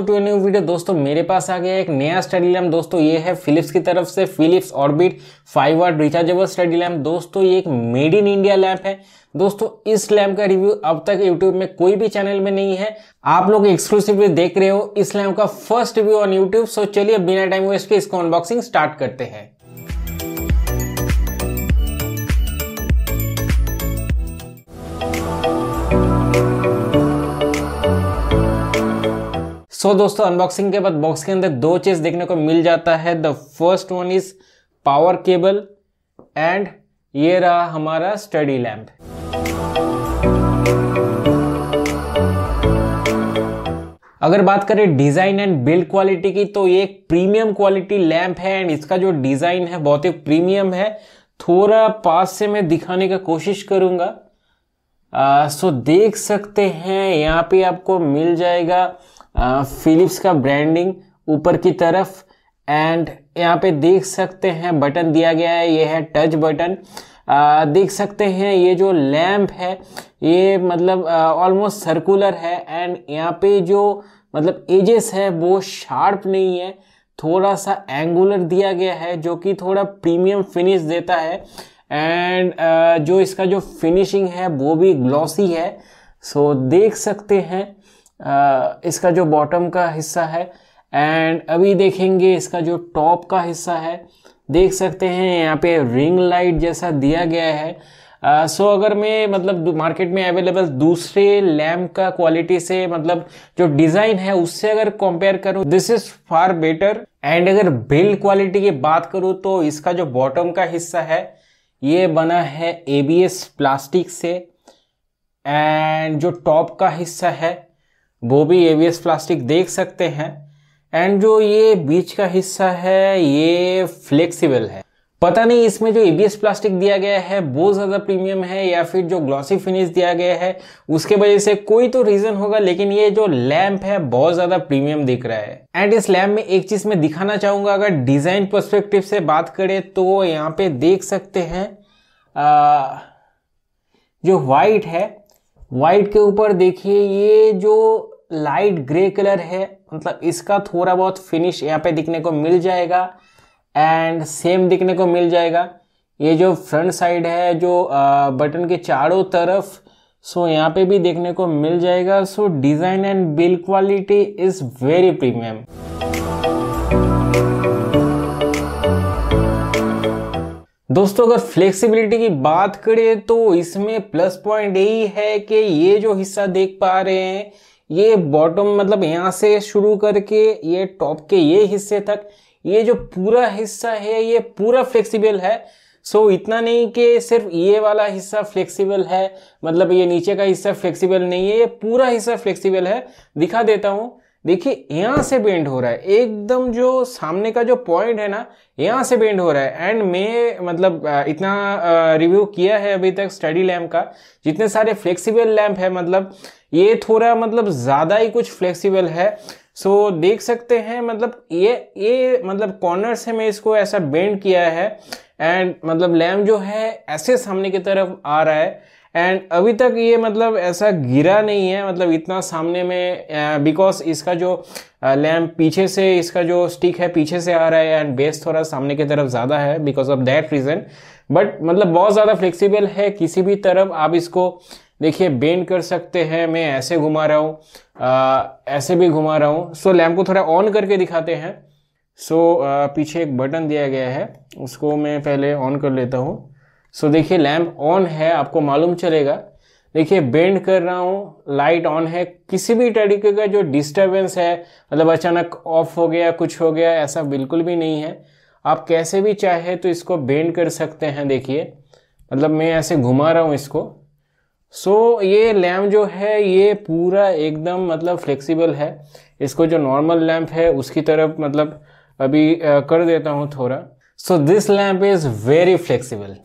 दोस्तों to new video दोस्तों मेरे पास आ गया एक नया स्टडी लैम्प दोस्तों ये है फिलिप्स की तरफ से Philips orbit five watt rechargeable study lamp दोस्तों ये एक मेड इन इंडिया लैम्प है दोस्तों इस लैम्प का रिव्यू अब तक यूट्यूब में कोई भी चैनल में नहीं है आप लोग एक्सक्लूसिवली देख रहे हो इस लैम्प का first review on YouTube so चलिए बिना टाइम वेस्ट के इसको अनबॉक्सिंग स्टार्ट करते हैं सो so, दोस्तों अनबॉक्सिंग के बाद बॉक्स के अंदर दो चीज देखने को मिल जाता है the first one is power cable and ये रहा हमारा स्टडी लैम्प अगर बात करें डिजाइन एंड बिल्ड क्वालिटी की तो ये एक प्रीमियम क्वालिटी लैंप है एंड इसका जो डिजाइन है बहुत ही प्रीमियम है थोड़ा पास से मैं दिखाने का कोशिश करूंगा आ, सो देख सकते हैं यहाँ पे आपको मिल जाएगा फिलिप्स का ब्रांडिंग ऊपर की तरफ एंड यहाँ पे देख सकते हैं बटन दिया गया है ये है टच बटन देख सकते हैं ये जो लैम्प है ये मतलब ऑलमोस्ट सर्कुलर है एंड यहाँ पे जो मतलब एजेस है वो शार्प नहीं है थोड़ा सा एंगुलर दिया गया है जो कि थोड़ा प्रीमियम फिनिश देता है एंड जो इसका जो फिनिशिंग है वो भी ग्लॉसी है सो so, देख सकते हैं इसका जो बॉटम का हिस्सा है एंड अभी देखेंगे इसका जो टॉप का हिस्सा है देख सकते हैं यहाँ पे रिंग लाइट जैसा दिया गया है सो uh, so, अगर मैं मतलब मार्केट में अवेलेबल दूसरे लैम्प का क्वालिटी से मतलब जो डिज़ाइन है उससे अगर कंपेयर करूँ this is far better and अगर बिल्ड क्वालिटी की बात करूँ तो इसका जो बॉटम का हिस्सा है ये बना है एबीएस प्लास्टिक से एंड जो टॉप का हिस्सा है वो भी एवीएस प्लास्टिक देख सकते हैं एंड जो ये बीच का हिस्सा है ये फ्लेक्सिबल है पता नहीं इसमें जो एबीएस प्लास्टिक दिया गया है वो ज़्यादा प्रीमियम है या फिर जो ग्लॉसी फिनिश दिया गया है उसके वजह से कोई तो रीज़न होगा लेकिन ये जो लैम्प है बहुत ज़्यादा प्रीमियम दिख रहा है एंड इस लैम्प में एक चीज़ मैं दिखाना चाहूंगा अगर डिज़ाइन परस्पेक्टिव से बात करें तो यहाँ पे देख सकते हैं आ, जो व्हाइट है वाइट के ऊपर देखिए ये जो लाइट ग्रे कलर है मतलब इसका थोड़ा बहुत फिनिश यहाँ पे दिखने को मिल जाएगा एंड सेम दिखने को मिल जाएगा ये जो फ्रंट साइड है जो बटन के चारों तरफ सो यहाँ पे भी देखने को मिल जाएगा so design and build quality is very premium दोस्तों अगर फ्लेक्सिबिलिटी की बात करें तो इसमें प्लस पॉइंट यही है कि ये जो हिस्सा देख पा रहे हैं ये बॉटम मतलब यहाँ से शुरू करके ये टॉप के ये हिस्से तक ये जो पूरा हिस्सा है ये पूरा फ्लेक्सिबल है सो so, इतना नहीं कि सिर्फ ये वाला हिस्सा फ्लेक्सिबल है मतलब ये नीचे का हिस्सा फ्लेक्सिबल नहीं है ये पूरा हिस्सा फ्लेक्सिबल है दिखा देता हूँ देखिए यहां से बेंड हो रहा है एकदम जो सामने का जो पॉइंट है ना यहाँ से बेंड हो रहा है एंड मैं मतलब इतना रिव्यू किया है अभी तक स्टडी लैम्प का जितने सारे फ्लेक्सिबल लैम्प है मतलब ये थोड़ा मतलब ज़्यादा ही कुछ फ्लेक्सिबल है सो so, देख सकते हैं मतलब ये ये मतलब कॉर्नर से मैं इसको ऐसा बेंड किया है एंड मतलब लैम्प जो है ऐसे सामने की तरफ आ रहा है एंड अभी तक ये मतलब ऐसा गिरा नहीं है मतलब इतना सामने में बिकॉज इसका जो लैम्प पीछे से इसका जो स्टिक है पीछे से आ रहा है एंड बेस थोड़ा सामने की तरफ ज़्यादा है because of that reason but मतलब बहुत ज़्यादा फ्लेक्सिबल है किसी भी तरफ आप इसको देखिए बेंड कर सकते हैं मैं ऐसे घुमा रहा हूँ ऐसे भी घुमा रहा हूँ सो लैम्प को थोड़ा ऑन करके दिखाते हैं सो so, पीछे एक बटन दिया गया है उसको मैं पहले ऑन कर लेता हूँ सो देखिए लैम्प ऑन है आपको मालूम चलेगा देखिए बेंड कर रहा हूँ लाइट ऑन है किसी भी तरीके का जो डिस्टरबेंस है मतलब अचानक ऑफ हो गया कुछ हो गया ऐसा बिल्कुल भी नहीं है आप कैसे भी चाहे तो इसको बेंड कर सकते हैं देखिए मतलब मैं ऐसे घुमा रहा हूँ इसको सो so, ये लैम्प जो है ये पूरा एकदम मतलब फ्लेक्सिबल है इसको जो नॉर्मल लैम्प है उसकी तरफ मतलब अभी कर देता हूँ थोड़ा so this lamp is very flexible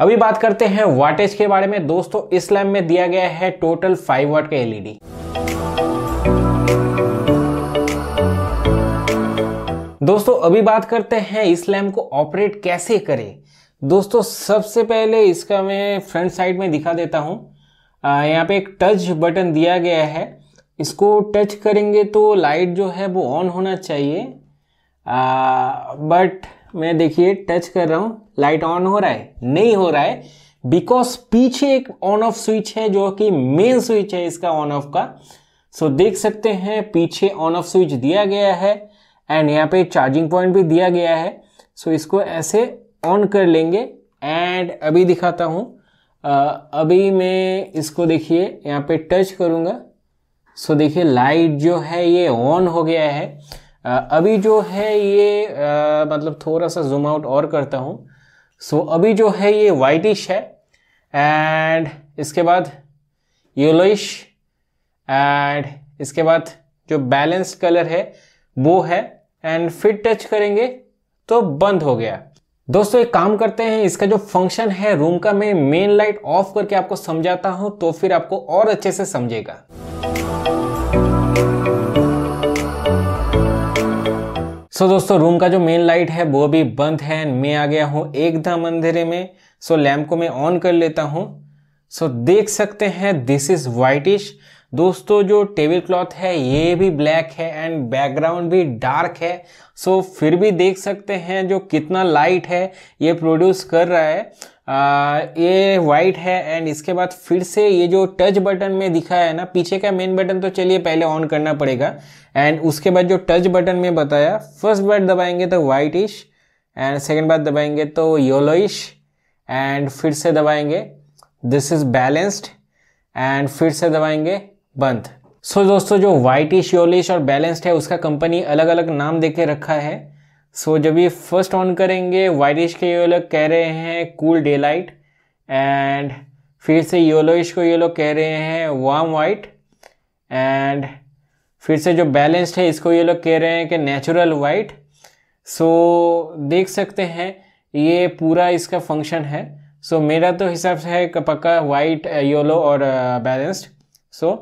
अभी बात करते हैं वाटेज के बारे में दोस्तों इस लैम्प में दिया गया है टोटल 5 वाट का एलईडी दोस्तों अभी बात करते हैं इस लैम्प को ऑपरेट कैसे करें दोस्तों सबसे पहले इसका मैं फ्रंट साइड में दिखा देता हूं यहाँ पे एक टच बटन दिया गया है इसको टच करेंगे तो लाइट जो है वो ऑन होना चाहिए आ, बट मैं देखिए टच कर रहा हूँ लाइट ऑन हो रहा है नहीं हो रहा है बिकॉज पीछे एक ऑन ऑफ स्विच है जो कि मेन स्विच है इसका ऑन ऑफ का सो so, देख सकते हैं पीछे ऑन ऑफ स्विच दिया गया है एंड यहाँ पे चार्जिंग पॉइंट भी दिया गया है सो so, इसको ऐसे ऑन कर लेंगे एंड अभी दिखाता हूँ अभी मैं इसको देखिए यहाँ पे टच करूँगा सो so, देखिए लाइट जो है ये ऑन हो गया है अभी जो है ये आ, मतलब थोड़ा सा जूम आउट और करता हूँ सो so, अभी जो है ये वाइटिश है एंड इसके बाद येलोइश एंड इसके बाद जो बैलेंस्ड कलर है वो है एंड फिर टच करेंगे तो बंद हो गया दोस्तों एक काम करते हैं इसका जो फंक्शन है रूम का मैं मेन लाइट ऑफ करके आपको समझाता हूं तो फिर आपको और अच्छे से समझेगा सो so, दोस्तों रूम का जो मेन लाइट है वो भी बंद है मैं आ गया हूँ एकदम अंधेरे में सो so, लैम्प को मैं ऑन कर लेता हूँ सो so, देख सकते हैं दिस इज वाइटिश दोस्तों जो टेबल क्लॉथ है ये भी ब्लैक है एंड बैकग्राउंड भी डार्क है सो so, फिर भी देख सकते हैं जो कितना लाइट है ये प्रोड्यूस कर रहा है ये वाइट है एंड इसके बाद फिर से ये जो टच बटन में दिखा है ना पीछे का मेन बटन तो चलिए पहले ऑन करना पड़ेगा एंड उसके बाद जो टच बटन में बताया फर्स्ट बार दबाएंगे तो वाइटिश एंड सेकेंड बार दबाएंगे तो योलोइश एंड फिर से दबाएंगे दिस इज बैलेंस्ड एंड फिर से दबाएंगे बंद सो so, दोस्तों जो वाइटिश योलिश और बैलेंस्ड है उसका कंपनी अलग अलग नाम दे के रखा है सो so, जब ये फर्स्ट ऑन करेंगे वाइटिश के ये लोग कह रहे हैं कूल डे लाइट एंड फिर से योलोइश को ये लोग कह रहे हैं वार्म वाइट एंड फिर से जो बैलेंस्ड है इसको ये लोग कह रहे हैं कि नेचुरल वाइट सो देख सकते हैं ये पूरा इसका फंक्शन है सो so, मेरा तो हिसाब से है पक्का वाइट योलो uh, और बैलेंस्ड सो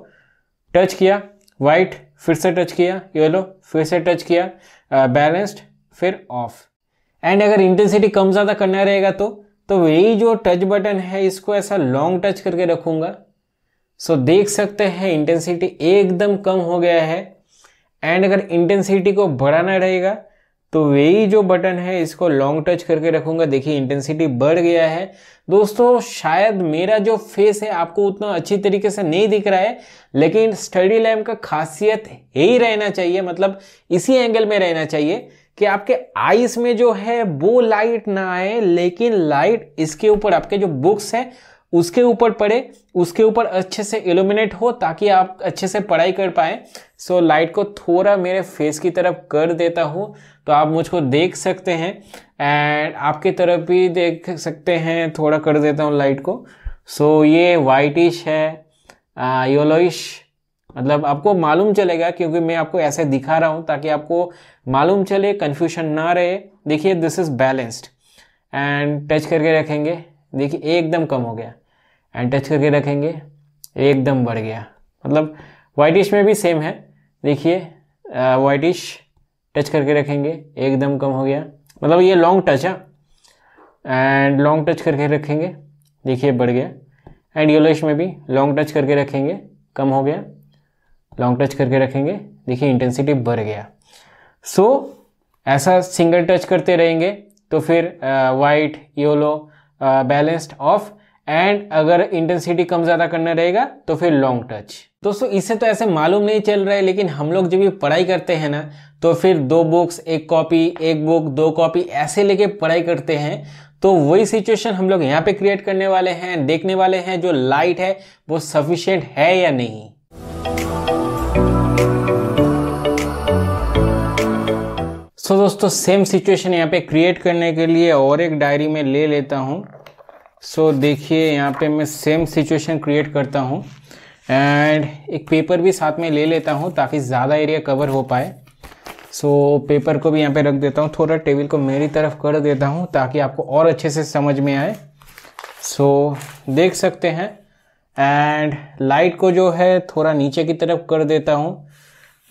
टच किया वाइट फिर से टच किया येलो फिर से टच किया बैलेंस्ड uh, फिर ऑफ एंड अगर इंटेंसिटी कम ज़्यादा करना रहेगा तो तो यही जो टच बटन है इसको ऐसा लॉन्ग टच करके रखूंगा सो so, देख सकते हैं इंटेंसिटी एकदम कम हो गया है एंड अगर इंटेंसिटी को बढ़ाना रहेगा तो वही जो बटन है इसको लॉन्ग टच करके रखूंगा देखिए इंटेंसिटी बढ़ गया है दोस्तों शायद मेरा जो फेस है आपको उतना अच्छी तरीके से नहीं दिख रहा है लेकिन स्टडी लैम्प का खासियत यही रहना चाहिए मतलब इसी एंगल में रहना चाहिए कि आपके आईज में जो है वो लाइट ना आए लेकिन लाइट इसके ऊपर आपके जो बुक्स हैं उसके ऊपर पड़े उसके ऊपर अच्छे से इल्यूमिनेट हो ताकि आप अच्छे से पढ़ाई कर पाए सो so, लाइट को थोड़ा मेरे फेस की तरफ कर देता हूँ तो आप मुझको देख सकते हैं एंड आपकी तरफ भी देख सकते हैं थोड़ा कर देता हूँ लाइट को सो so, ये वाइटिश है येलोइश uh, मतलब आपको मालूम चलेगा क्योंकि मैं आपको ऐसे दिखा रहा हूँ ताकि आपको मालूम चले कन्फ्यूशन ना रहे देखिए this is balanced and touch करके रखेंगे देखिए एकदम कम हो गया एंड टच करके रखेंगे एकदम बढ़ गया मतलब वाइटिश में भी सेम है देखिए वाइटिश टच करके रखेंगे एकदम कम हो गया मतलब ये लॉन्ग टच है एंड लॉन्ग टच करके रखेंगे देखिए बढ़ गया एंड योलोइ में भी लॉन्ग टच करके रखेंगे कम हो गया लॉन्ग टच करके रखेंगे देखिए इंटेंसिटी बढ़ गया सो so, ऐसा सिंगल टच करते रहेंगे तो फिर white yellow balanced off and अगर इंटेंसिटी कम ज़्यादा करना रहेगा तो फिर लॉन्ग टच दोस्तों इससे तो ऐसे मालूम नहीं चल रहा है लेकिन हम लोग जब भी पढ़ाई करते हैं ना तो फिर दो बुक्स एक कॉपी एक बुक दो कॉपी ऐसे लेके पढ़ाई करते हैं तो वही सिचुएशन हम लोग यहाँ पे क्रिएट करने वाले हैं देखने वाले हैं जो लाइट है वो सफिशियंट है या नहीं सो so, दोस्तों सेम सिचुएशन यहाँ पे क्रिएट करने के लिए और एक डायरी में ले लेता हूँ सो so, देखिए यहाँ पे मैं सेम सिचुएशन क्रिएट करता हूँ एंड एक पेपर भी साथ में ले लेता हूँ ताकि ज़्यादा एरिया कवर हो पाए सो so, पेपर को भी यहाँ पे रख देता हूँ थोड़ा टेबल को मेरी तरफ कर देता हूँ ताकि आपको और अच्छे से समझ में आए सो so, देख सकते हैं एंड लाइट को जो है थोड़ा नीचे की तरफ कर देता हूँ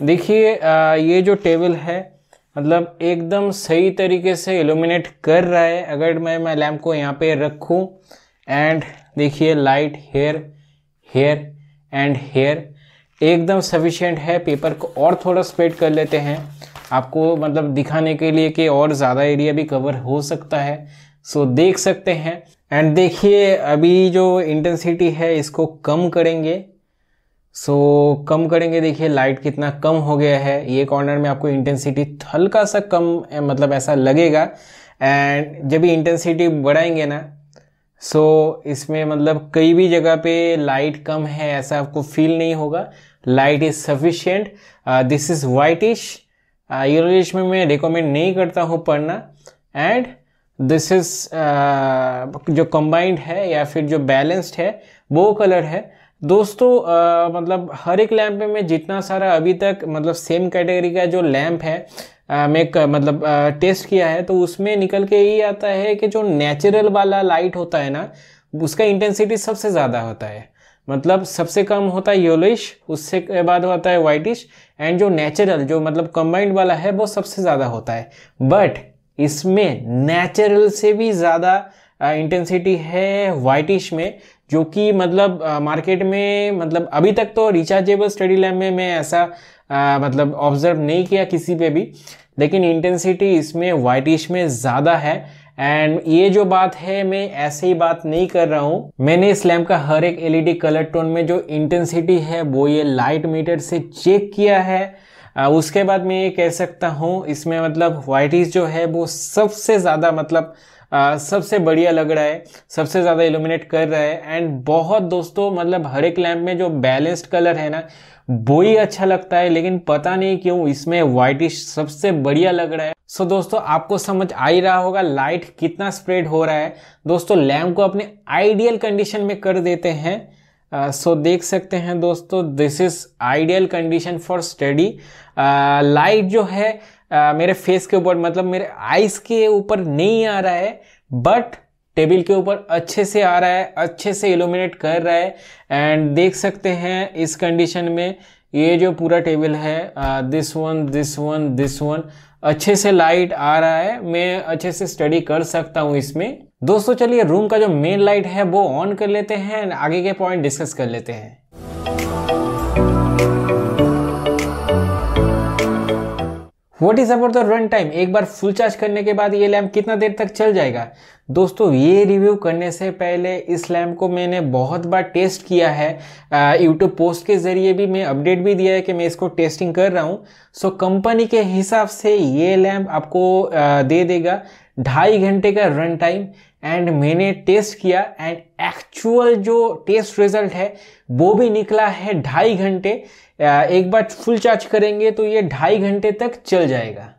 देखिए ये जो टेबल है मतलब एकदम सही तरीके से इल्यूमिनेट कर रहा है अगर मैं मैं लैम्प को यहाँ पे रखूँ एंड देखिए light here here and here एकदम सफिशेंट है पेपर को और थोड़ा स्प्रेड कर लेते हैं आपको मतलब दिखाने के लिए कि और ज़्यादा एरिया भी कवर हो सकता है सो देख सकते हैं एंड देखिए अभी जो इंटेंसिटी है इसको कम करेंगे सो so, कम करेंगे देखिए लाइट कितना कम हो गया है ये कॉर्नर में आपको इंटेंसिटी हल्का सा कम मतलब ऐसा लगेगा एंड जब भी इंटेंसिटी बढ़ाएंगे ना सो so, इसमें मतलब कई भी जगह पे लाइट कम है ऐसा आपको फील नहीं होगा light is sufficient this is whitish yellowish में मैं रिकमेंड नहीं करता हूँ पढ़ना एंड दिस इज़ जो कंबाइंड है या फिर जो बैलेंस्ड है वो कलर है दोस्तों आ, मतलब हर एक लैम्प में मैं जितना सारा अभी तक मतलब सेम कैटेगरी का जो लैम्प है मैं क, मतलब आ, टेस्ट किया है तो उसमें निकल के यही आता है कि जो नेचुरल वाला लाइट होता है ना उसका इंटेंसिटी सबसे ज़्यादा होता है मतलब सबसे कम होता है येलोइश उससे बाद होता है वाइटिश एंड जो नेचुरल जो मतलब कंबाइंड वाला है वो सबसे ज़्यादा होता है बट इसमें नेचुरल से भी ज़्यादा इंटेंसिटी है वाइटिश में जो कि मतलब मार्केट में मतलब अभी तक तो रिचार्जेबल स्टडी लैब में मैं ऐसा आ, मतलब ऑब्जर्व नहीं किया किसी पे भी लेकिन इंटेंसिटी इसमें वाइटिश में ज़्यादा है एंड ये जो बात है मैं ऐसे ही बात नहीं कर रहा हूँ मैंने इस लैम्प का हर एक एलईडी कलर टोन में जो इंटेंसिटी है वो ये लाइट मीटर से चेक किया है उसके बाद मैं ये कह सकता हूँ इसमें मतलब वाइटिस जो है वो सबसे ज़्यादा मतलब आ, सबसे बढ़िया लग रहा है सबसे ज़्यादा इल्यूमिनेट कर रहा है एंड बहुत दोस्तों मतलब हर एक लैम्प में जो बैलेंस्ड कलर है ना वो ही अच्छा लगता है लेकिन पता नहीं क्यों इसमें वाइटिश सबसे बढ़िया लग रहा है सो so, दोस्तों आपको समझ आ ही रहा होगा लाइट कितना स्प्रेड हो रहा है दोस्तों लैम्प को अपने आइडियल कंडीशन में कर देते हैं सो uh, देख सकते हैं दोस्तों this is ideal condition for study light जो है uh, मेरे फेस के ऊपर मतलब मेरे आइस के ऊपर नहीं आ रहा है बट टेबल के ऊपर अच्छे से आ रहा है अच्छे से इल्यूमिनेट कर रहा है एंड देख सकते हैं इस कंडीशन में ये जो पूरा टेबल है this one this one this one अच्छे से लाइट आ रहा है मैं अच्छे से स्टडी कर सकता हूँ इसमें दोस्तों चलिए रूम का जो मेन लाइट है वो ऑन कर लेते हैं आगे के पॉइंट डिस्कस कर लेते हैं what is about the run time एक बार फुल चार्ज करने के बाद ये लैम्प कितना देर तक चल जाएगा दोस्तों ये रिव्यू करने से पहले इस लैम्प को मैंने बहुत बार टेस्ट किया है यूट्यूब पोस्ट के ज़रिए भी मैं अपडेट भी दिया है कि मैं इसको टेस्टिंग कर रहा हूँ सो कंपनी के हिसाब से ये लैम्प आपको आ, दे देगा ढाई घंटे का रन टाइम एंड मैंने टेस्ट किया एंड एक्चुअल जो टेस्ट रिजल्ट है वो भी निकला है ढाई घंटे एक बार फुल चार्ज करेंगे तो ये ढाई घंटे तक चल जाएगा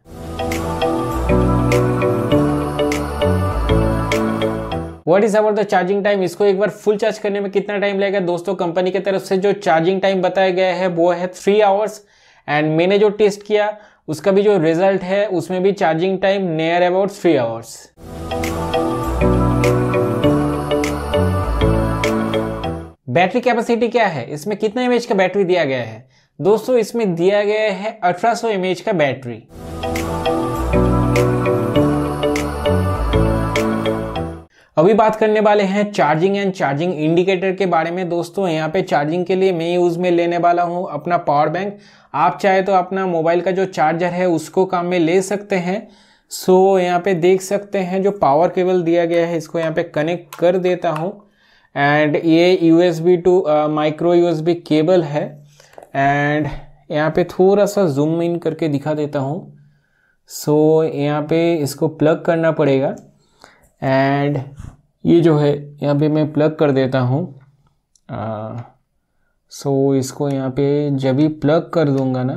what is our the charging time इसको एक बार फुल चार्ज करने में कितना टाइम लगेगा दोस्तों कंपनी की तरफ से जो चार्जिंग टाइम बताया गया है वो है थ्री आवर्स एंड मैंने जो टेस्ट किया उसका भी जो रिजल्ट है उसमें भी charging time near about three hours battery capacity क्या है इसमें कितना इमेज का बैटरी दिया गया है दोस्तों इसमें दिया गया है 1800 इमेज का बैटरी अभी बात करने वाले हैं चार्जिंग एंड चार्जिंग इंडिकेटर के बारे में दोस्तों यहाँ पे चार्जिंग के लिए मैं यूज़ में लेने वाला हूँ अपना पावर बैंक आप चाहे तो अपना मोबाइल का जो चार्जर है उसको काम में ले सकते हैं सो यहाँ पे देख सकते हैं जो पावर केबल दिया गया है इसको यहाँ पे कनेक्ट कर देता हूँ एंड ये U S B to micro U S B cable है एंड यहाँ पे थोड़ा सा जूम इन करके दिखा देता हूँ सो so, यहाँ पे इसको प्लग करना पड़ेगा एंड ये जो है यहाँ पे मैं प्लग कर देता हूँ सो uh, so, इसको यहाँ पे जब भी प्लग कर दूंगा ना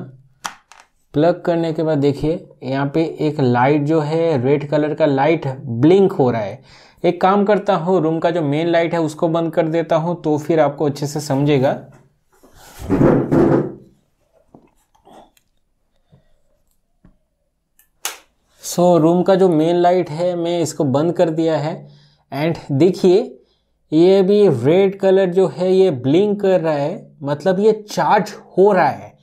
प्लग करने के बाद देखिए यहाँ पे एक लाइट जो है रेड कलर का लाइट ब्लिंक हो रहा है एक काम करता हूँ रूम का जो मेन लाइट है उसको बंद कर देता हूँ तो फिर आपको अच्छे से समझेगा सो so, रूम का जो मेन लाइट है मैं इसको बंद कर दिया है एंड देखिए ये भी रेड कलर जो है ये ब्लिंक कर रहा है मतलब ये चार्ज हो रहा है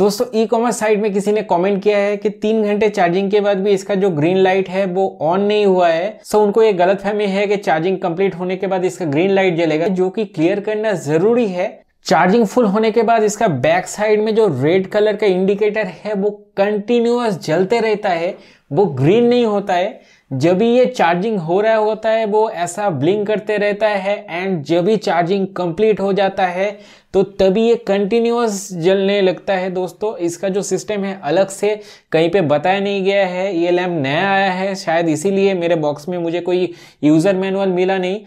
दोस्तों ई कॉमर्स साइट में किसी ने कमेंट किया है कि तीन घंटे चार्जिंग के बाद भी इसका जो ग्रीन लाइट है वो ऑन नहीं हुआ है सो उनको ये गलत फहमी है कि चार्जिंग कंप्लीट होने के बाद इसका ग्रीन लाइट जलेगा जो कि क्लियर करना जरूरी है चार्जिंग फुल होने के बाद इसका बैक साइड में जो रेड कलर का इंडिकेटर है वो कंटिन्यूअस जलते रहता है वो ग्रीन नहीं होता है जब भी ये चार्जिंग हो रहा होता है वो ऐसा ब्लिंक करते रहता है एंड जब भी चार्जिंग कंप्लीट हो जाता है तो तभी ये कंटिन्यूस जलने लगता है दोस्तों इसका जो सिस्टम है अलग से कहीं पे बताया नहीं गया है ये लैम्प नया आया है शायद इसीलिए मेरे बॉक्स में मुझे कोई यूज़र मैनुअल मिला नहीं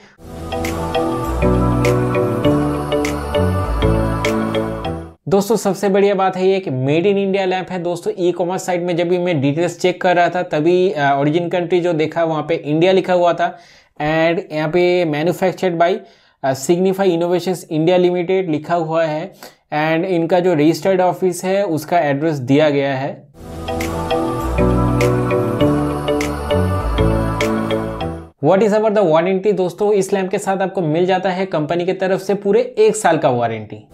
दोस्तों सबसे बढ़िया बात है ये कि मेड इन इंडिया लैंप है दोस्तों ई कॉमर्स साइट में जब भी मैं डिटेल्स चेक कर रहा था तभी ओरिजिन कंट्री जो देखा वहाँ पे इंडिया लिखा हुआ था एंड यहाँ पे manufactured by Signify Innovations India Limited लिखा हुआ है एंड इनका जो रजिस्टर्ड ऑफिस है उसका एड्रेस दिया गया है what is our the warranty दोस्तों इस लैंप के साथ आपको मिल जाता है कंपनी की तरफ से पूरे एक साल का वारंटी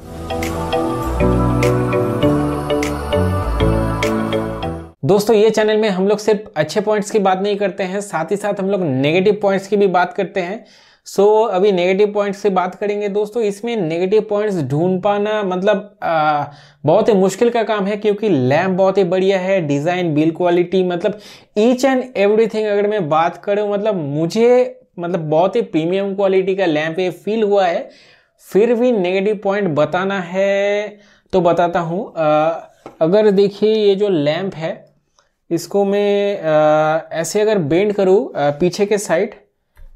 दोस्तों ये चैनल में हम लोग सिर्फ अच्छे पॉइंट्स की बात नहीं करते हैं साथ ही साथ हम लोग नेगेटिव पॉइंट्स की भी बात करते हैं सो so, अभी नेगेटिव पॉइंट्स से बात करेंगे दोस्तों इसमें नेगेटिव पॉइंट्स ढूंढ पाना मतलब आ, बहुत ही मुश्किल का काम है क्योंकि लैम्प बहुत ही बढ़िया है डिज़ाइन बिल क्वालिटी मतलब ईच एंड एवरीथिंग अगर मैं बात करूँ मतलब मुझे मतलब बहुत ही प्रीमियम क्वालिटी का लैम्प ये फील हुआ है फिर भी नेगेटिव पॉइंट बताना है तो बताता हूँ अगर देखिए ये जो लैम्प है इसको मैं ऐसे अगर बेंड करूँ पीछे के साइड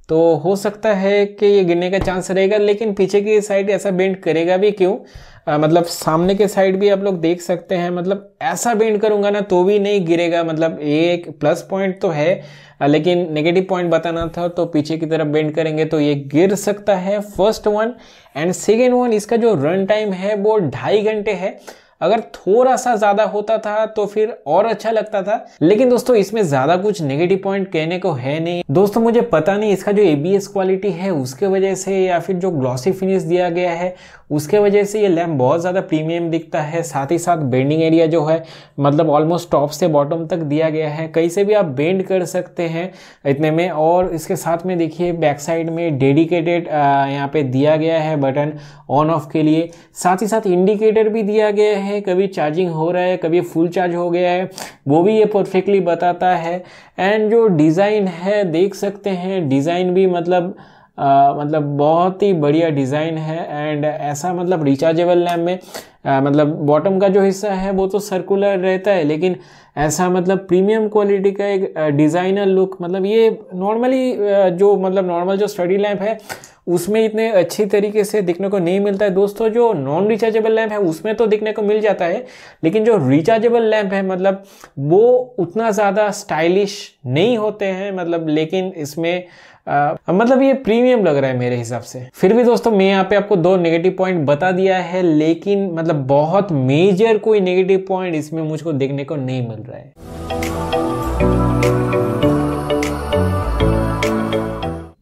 तो हो सकता है कि ये गिरने का चांस रहेगा लेकिन पीछे की साइड ऐसा बेंड करेगा भी क्यों आ, मतलब सामने के साइड भी आप लोग देख सकते हैं मतलब ऐसा बेंड करूंगा ना तो भी नहीं गिरेगा मतलब ये एक प्लस पॉइंट तो है आ, लेकिन नेगेटिव पॉइंट बताना था तो पीछे की तरफ बेंड करेंगे तो ये गिर सकता है first one and second one इसका जो रन टाइम है वो ढाई घंटे है अगर थोड़ा सा ज्यादा होता था तो फिर और अच्छा लगता था लेकिन दोस्तों इसमें ज्यादा कुछ नेगेटिव पॉइंट कहने को है नहीं दोस्तों मुझे पता नहीं इसका जो एबीएस क्वालिटी है उसके वजह से या फिर जो ग्लॉसी फिनिश दिया गया है उसके वजह से ये लैम्प बहुत ज़्यादा प्रीमियम दिखता है साथ ही साथ बेंडिंग एरिया जो है मतलब ऑलमोस्ट टॉप से बॉटम तक दिया गया है कहीं से भी आप बेंड कर सकते हैं इतने में और इसके साथ में देखिए बैक साइड में डेडिकेटेड यहाँ पे दिया गया है बटन ऑन ऑफ के लिए साथ ही साथ इंडिकेटर भी दिया गया है है कभी चार्जिंग हो रहा है कभी फुल चार्ज हो गया है वो भी ये परफेक्टली बताता है एंड जो डिज़ाइन है देख सकते हैं डिज़ाइन भी मतलब आ, मतलब बहुत ही बढ़िया डिज़ाइन है एंड ऐसा मतलब रिचार्जेबल लैम्प में आ, मतलब बॉटम का जो हिस्सा है वो तो सर्कुलर रहता है लेकिन ऐसा मतलब प्रीमियम क्वालिटी का एक डिज़ाइनर लुक मतलब ये नॉर्मली जो मतलब नॉर्मल जो स्टडी लैम्प है उसमें इतने अच्छी तरीके से दिखने को नहीं मिलता है दोस्तों जो नॉन रिचार्जेबल लैम्प है उसमें तो दिखने को मिल जाता है लेकिन जो रिचार्जेबल लैम्प है मतलब वो उतना ज़्यादा स्टाइलिश नहीं होते हैं मतलब लेकिन इसमें आ, मतलब ये प्रीमियम लग रहा है मेरे हिसाब से फिर भी दोस्तों मैं यहाँ पे आपको दो नेगेटिव पॉइंट बता दिया है लेकिन मतलब बहुत मेजर कोई नेगेटिव पॉइंट इसमें मुझको देखने को नहीं मिल रहा है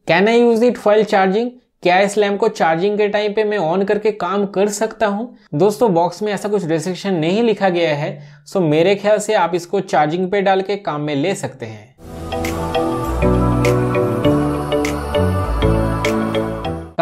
can I use it while charging क्या इस लैम्प को चार्जिंग के टाइम पे मैं ऑन करके काम कर सकता हूँ दोस्तों बॉक्स में ऐसा कुछ रेस्ट्रिक्शन नहीं लिखा गया है सो मेरे ख्याल से आप इसको चार्जिंग पे डाल के काम में ले सकते हैं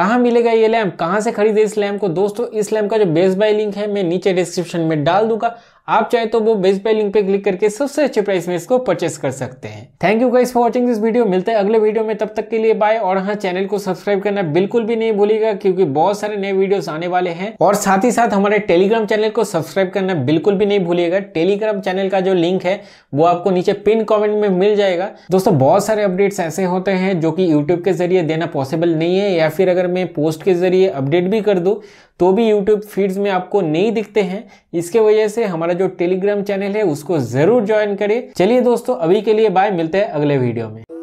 कहाँ मिलेगा ये लैम्प कहाँ से खरीदे इस लैम्प को दोस्तों इस लैम्प का जो बेस बाय लिंक है मैं नीचे डिस्क्रिप्शन में डाल दूंगा आप चाहे तो वो बेस्ट पे लिंक पे क्लिक करके सबसे अच्छे प्राइस में इसको परचेस कर सकते हैं thank you guys for watching this video मिलते हैं अगले वीडियो में तब तक के लिए बाय और हाँ चैनल को सब्सक्राइब करना बिल्कुल भी नहीं भूलिएगा क्योंकि बहुत सारे नए वीडियोस आने वाले हैं और साथ ही साथ हमारे टेलीग्राम चैनल को सब्सक्राइब करना बिल्कुल भी नहीं भूलिएगा टेलीग्राम चैनल का जो लिंक है वो आपको नीचे पिन कॉमेंट में मिल जाएगा दोस्तों बहुत सारे अपडेट्स ऐसे होते हैं जो कि यूट्यूब के जरिए देना पॉसिबल नहीं है या फिर अगर मैं पोस्ट के जरिए अपडेट भी कर दूँ तो भी यूट्यूब फीड्स में आपको नहीं दिखते हैं इसके वजह से हमारा जो टेलीग्राम चैनल है उसको जरूर ज्वाइन करें चलिए दोस्तों अभी के लिए बाय मिलते हैं अगले वीडियो में